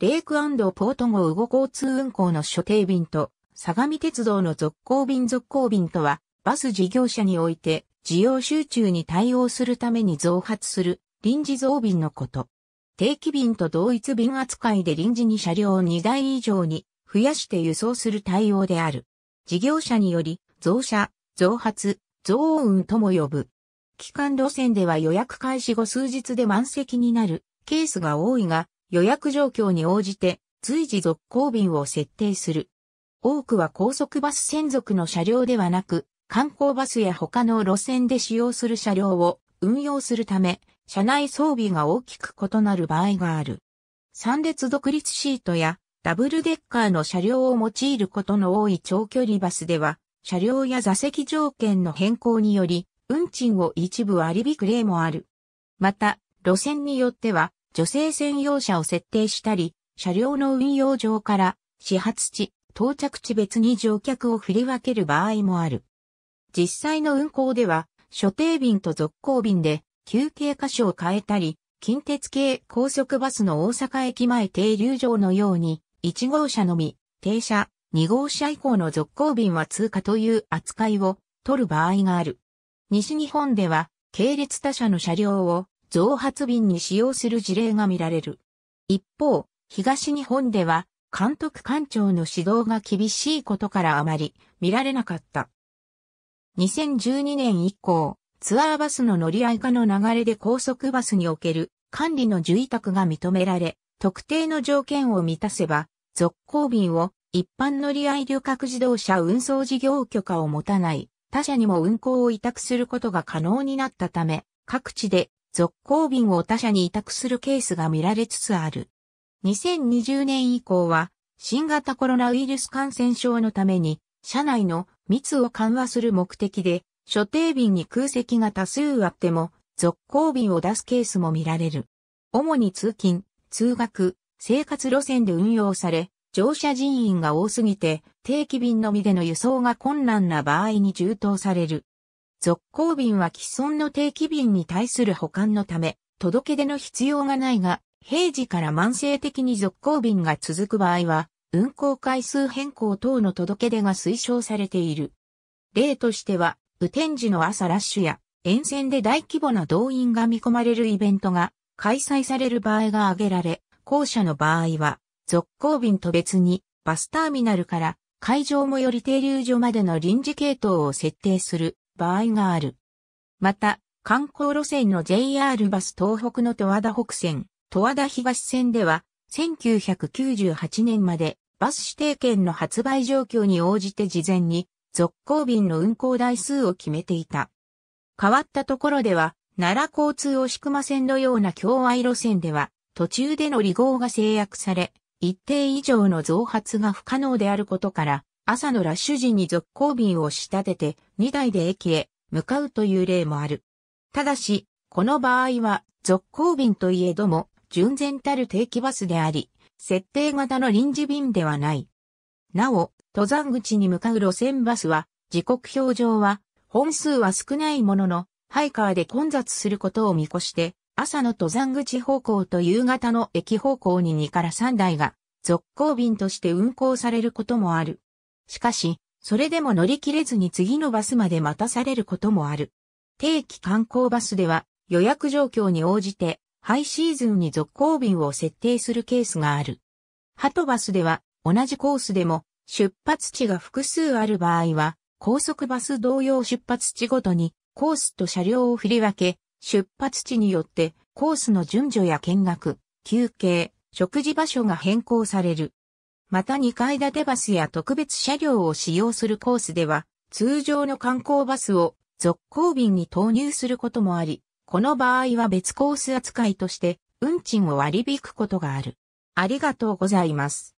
レイクポート号魚交通運行の所定便と、相模鉄道の続行便続行便とは、バス事業者において、需要集中に対応するために増発する臨時増便のこと。定期便と同一便扱いで臨時に車両を2台以上に増やして輸送する対応である。事業者により、増車、増発、増運とも呼ぶ。期間路線では予約開始後数日で満席になるケースが多いが、予約状況に応じて随時続行便を設定する。多くは高速バス専属の車両ではなく、観光バスや他の路線で使用する車両を運用するため、車内装備が大きく異なる場合がある。三列独立シートやダブルデッカーの車両を用いることの多い長距離バスでは、車両や座席条件の変更により、運賃を一部割引例もある。また、路線によっては、女性専用車を設定したり、車両の運用上から始発地、到着地別に乗客を振り分ける場合もある。実際の運行では、所定便と続行便で休憩箇所を変えたり、近鉄系高速バスの大阪駅前停留場のように、1号車のみ、停車、2号車以降の続行便は通過という扱いを取る場合がある。西日本では、系列他社の車両を増発便に使用する事例が見られる。一方、東日本では、監督官庁の指導が厳しいことからあまり見られなかった。2012年以降、ツアーバスの乗り合い化の流れで高速バスにおける管理の受委託が認められ、特定の条件を満たせば、続行便を一般乗り合い旅客自動車運送事業許可を持たない他社にも運行を委託することが可能になったため、各地で続行便を他社に委託するケースが見られつつある。2020年以降は、新型コロナウイルス感染症のために、社内の密を緩和する目的で、所定便に空席が多数あっても、続行便を出すケースも見られる。主に通勤、通学、生活路線で運用され、乗車人員が多すぎて、定期便のみでの輸送が困難な場合に充当される。続行便は既存の定期便に対する保管のため、届け出の必要がないが、平時から慢性的に続行便が続く場合は、運行回数変更等の届け出が推奨されている。例としては、雨天時の朝ラッシュや、沿線で大規模な動員が見込まれるイベントが開催される場合が挙げられ、後者の場合は、続行便と別に、バスターミナルから会場もより停留所までの臨時系統を設定する場合がある。また、観光路線の JR バス東北の十和田北線、十和田東線では、1998年までバス指定券の発売状況に応じて事前に続行便の運行台数を決めていた。変わったところでは、奈良交通押熊線のような境愛路線では、途中での離合が制約され、一定以上の増発が不可能であることから、朝のラッシュ時に続行便を仕立てて2台で駅へ向かうという例もある。ただし、この場合は続行便といえども、純然たる定期バスであり、設定型の臨時便ではない。なお、登山口に向かう路線バスは、時刻表上は、本数は少ないものの、ハイカーで混雑することを見越して、朝の登山口方向と夕方の駅方向に2から3台が、続行便として運行されることもある。しかし、それでも乗り切れずに次のバスまで待たされることもある。定期観光バスでは予約状況に応じてハイシーズンに続行便を設定するケースがある。ハトバスでは同じコースでも出発地が複数ある場合は高速バス同様出発地ごとにコースと車両を振り分け出発地によってコースの順序や見学、休憩、食事場所が変更される。また2階建てバスや特別車両を使用するコースでは、通常の観光バスを続行便に投入することもあり、この場合は別コース扱いとして、運賃を割り引くことがある。ありがとうございます。